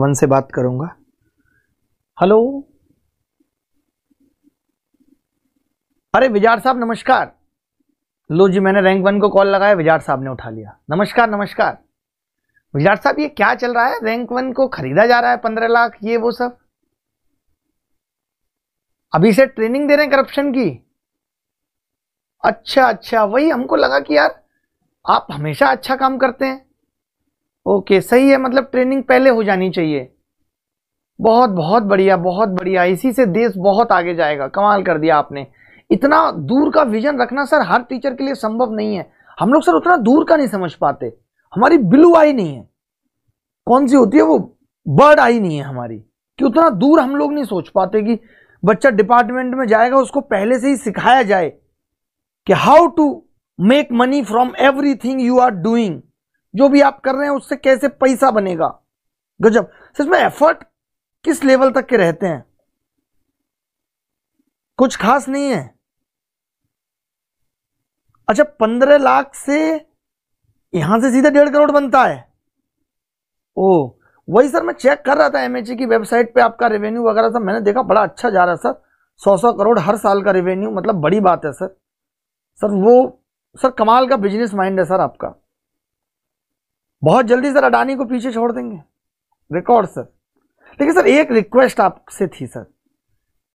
one से बात करूंगा हेलो अरे विजार साहब नमस्कार लो जी मैंने रैंक वन को कॉल लगाया विजार साहब ने उठा लिया नमस्कार नमस्कार विजार साहब ये क्या चल रहा है रैंक वन को खरीदा जा रहा है पंद्रह लाख ये वो सब अभी से ट्रेनिंग दे रहे हैं करप्शन की अच्छा अच्छा वही हमको लगा कि यार आप हमेशा अच्छा काम करते हैं ओके सही है मतलब ट्रेनिंग पहले हो जानी चाहिए बहुत बहुत बढ़िया बहुत बढ़िया इसी से देश बहुत आगे जाएगा कमाल कर दिया आपने इतना दूर का विजन रखना सर हर टीचर के लिए संभव नहीं है हम लोग सर उतना दूर का नहीं समझ पाते हमारी ब्लू आई नहीं है कौन सी होती है वो बर्ड आई नहीं है हमारी कि उतना दूर हम लोग नहीं सोच पाते कि बच्चा डिपार्टमेंट में जाएगा उसको पहले से ही सिखाया जाए कि how to make money from everything you are doing जो भी आप कर रहे हैं उससे कैसे पैसा बनेगा गजब इसमें में एफर्ट किस लेवल तक के रहते हैं कुछ खास नहीं है अच्छा पंद्रह लाख से यहां से सीधे डेढ़ करोड़ बनता है ओ वही सर मैं चेक कर रहा था एमएचए की वेबसाइट पे आपका रेवेन्यू वगैरह सब मैंने देखा बड़ा अच्छा जा रहा है सर सौ सौ करोड़ हर साल का रेवेन्यू मतलब बड़ी बात है सर सर वो सर कमाल का बिजनेस माइंड है सर आपका बहुत जल्दी सर अडानी को पीछे छोड़ देंगे रिकॉर्ड सर देखिए सर एक रिक्वेस्ट आपसे थी सर